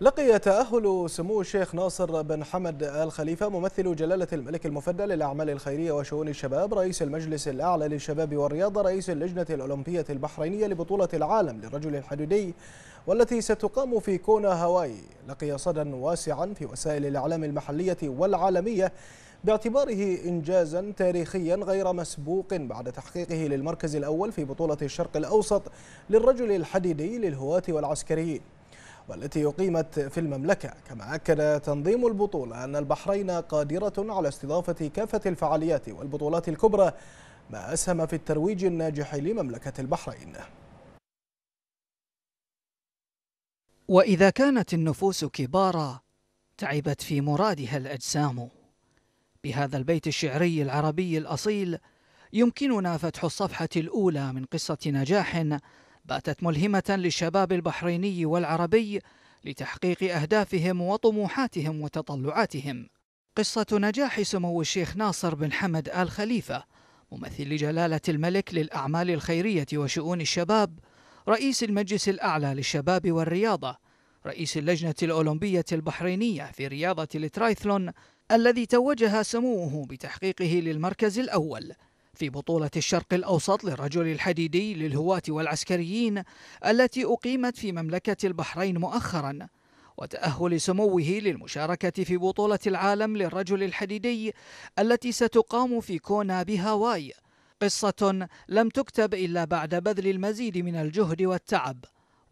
لقي تأهل سمو الشيخ ناصر بن حمد آل خليفة ممثل جلالة الملك المفدى للأعمال الخيرية وشؤون الشباب رئيس المجلس الأعلى للشباب والرياضة رئيس اللجنة الأولمبية البحرينية لبطولة العالم للرجل الحديدي والتي ستقام في كونا هاواي لقي صدى واسعا في وسائل الإعلام المحلية والعالمية باعتباره إنجازا تاريخيا غير مسبوق بعد تحقيقه للمركز الأول في بطولة الشرق الأوسط للرجل الحديدي للهواة والعسكريين والتي أقيمت في المملكة كما أكد تنظيم البطولة أن البحرين قادرة على استضافة كافة الفعاليات والبطولات الكبرى ما أسهم في الترويج الناجح لمملكة البحرين وإذا كانت النفوس كبارا تعبت في مرادها الأجسام بهذا البيت الشعري العربي الأصيل يمكننا فتح الصفحة الأولى من قصة نجاح باتت ملهمة للشباب البحريني والعربي لتحقيق أهدافهم وطموحاتهم وتطلعاتهم. قصة نجاح سمو الشيخ ناصر بن حمد آل خليفة ممثل جلالة الملك للأعمال الخيرية وشؤون الشباب، رئيس المجلس الأعلى للشباب والرياضة، رئيس اللجنة الأولمبية البحرينية في رياضة الترايثلون الذي توجه سموه بتحقيقه للمركز الأول في بطولة الشرق الأوسط للرجل الحديدي للهواة والعسكريين التي أقيمت في مملكة البحرين مؤخرا وتأهل سموه للمشاركة في بطولة العالم للرجل الحديدي التي ستقام في كونا بهاواي قصة لم تكتب إلا بعد بذل المزيد من الجهد والتعب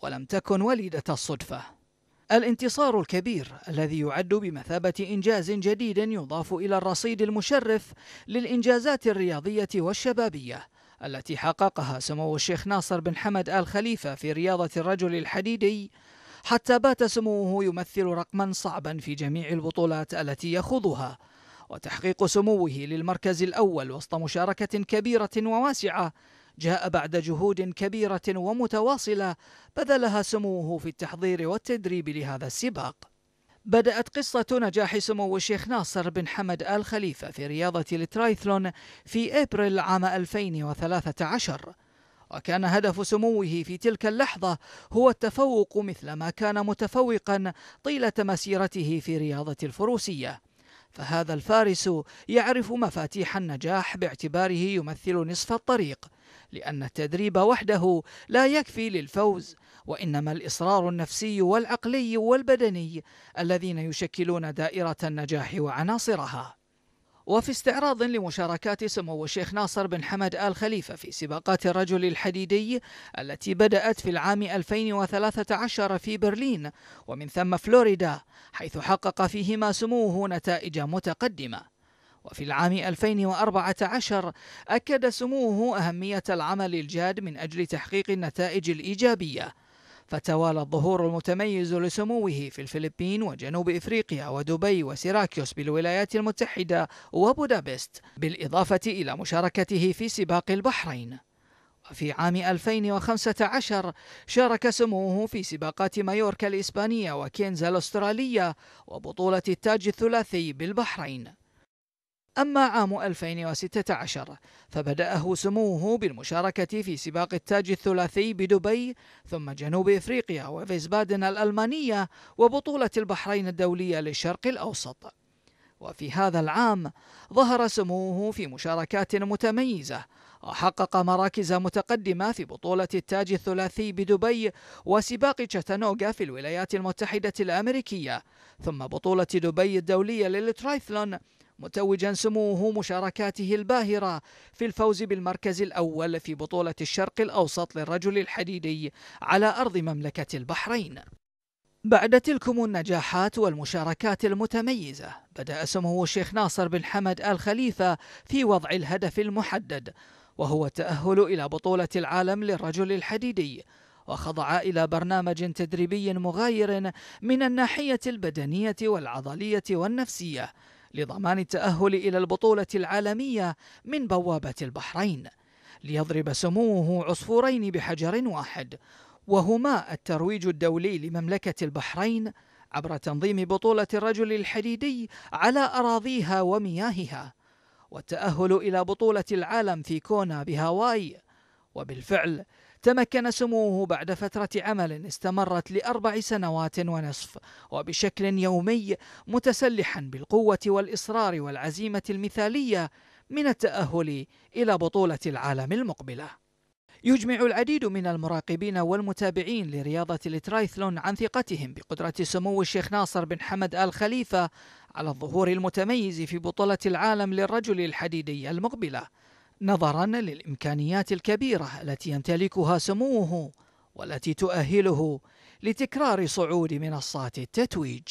ولم تكن وليدة الصدفة الانتصار الكبير الذي يعد بمثابة إنجاز جديد يضاف إلى الرصيد المشرف للإنجازات الرياضية والشبابية التي حققها سمو الشيخ ناصر بن حمد آل خليفة في رياضة الرجل الحديدي حتى بات سموه يمثل رقما صعبا في جميع البطولات التي يخوضها وتحقيق سموه للمركز الأول وسط مشاركة كبيرة وواسعة جاء بعد جهود كبيرة ومتواصلة بذلها سموه في التحضير والتدريب لهذا السباق بدأت قصة نجاح سمو الشيخ ناصر بن حمد آل خليفة في رياضة الترايثلون في أبريل عام 2013 وكان هدف سموه في تلك اللحظة هو التفوق مثل ما كان متفوقا طيلة مسيرته في رياضة الفروسية فهذا الفارس يعرف مفاتيح النجاح باعتباره يمثل نصف الطريق لأن التدريب وحده لا يكفي للفوز وإنما الإصرار النفسي والعقلي والبدني الذين يشكلون دائرة النجاح وعناصرها وفي استعراض لمشاركات سمو الشيخ ناصر بن حمد آل خليفة في سباقات الرجل الحديدي التي بدأت في العام 2013 في برلين ومن ثم فلوريدا حيث حقق فيهما سموه نتائج متقدمة وفي العام 2014 أكد سموه أهمية العمل الجاد من أجل تحقيق النتائج الإيجابية فتوالى الظهور المتميز لسموه في الفلبين وجنوب إفريقيا ودبي وسيراكيوس بالولايات المتحدة وبودابست بالإضافة إلى مشاركته في سباق البحرين وفي عام 2015 شارك سموه في سباقات مايوركا الإسبانية وكينزا الأسترالية وبطولة التاج الثلاثي بالبحرين أما عام 2016 فبدأه سموه بالمشاركة في سباق التاج الثلاثي بدبي ثم جنوب إفريقيا وفيسبادن الألمانية وبطولة البحرين الدولية للشرق الأوسط وفي هذا العام ظهر سموه في مشاركات متميزة وحقق مراكز متقدمة في بطولة التاج الثلاثي بدبي وسباق تشاتانوغا في الولايات المتحدة الأمريكية ثم بطولة دبي الدولية للترايثلون متوجا سموه مشاركاته الباهرة في الفوز بالمركز الأول في بطولة الشرق الأوسط للرجل الحديدي على أرض مملكة البحرين بعد تلكم النجاحات والمشاركات المتميزة بدأ سمو الشيخ ناصر بن حمد آل خليفة في وضع الهدف المحدد وهو التأهل إلى بطولة العالم للرجل الحديدي وخضع إلى برنامج تدريبي مغاير من الناحية البدنية والعضلية والنفسية لضمان التأهل إلى البطولة العالمية من بوابة البحرين ليضرب سموه عصفورين بحجر واحد وهما الترويج الدولي لمملكة البحرين عبر تنظيم بطولة الرجل الحديدي على أراضيها ومياهها والتأهل إلى بطولة العالم في كونا بهاواي وبالفعل تمكن سموه بعد فترة عمل استمرت لأربع سنوات ونصف وبشكل يومي متسلحا بالقوة والإصرار والعزيمة المثالية من التأهل إلى بطولة العالم المقبلة. يجمع العديد من المراقبين والمتابعين لرياضة الترايثلون عن ثقتهم بقدرة سمو الشيخ ناصر بن حمد آل خليفة على الظهور المتميز في بطولة العالم للرجل الحديدي المقبلة نظرا للامكانيات الكبيره التي يمتلكها سموه والتي تؤهله لتكرار صعود منصات التتويج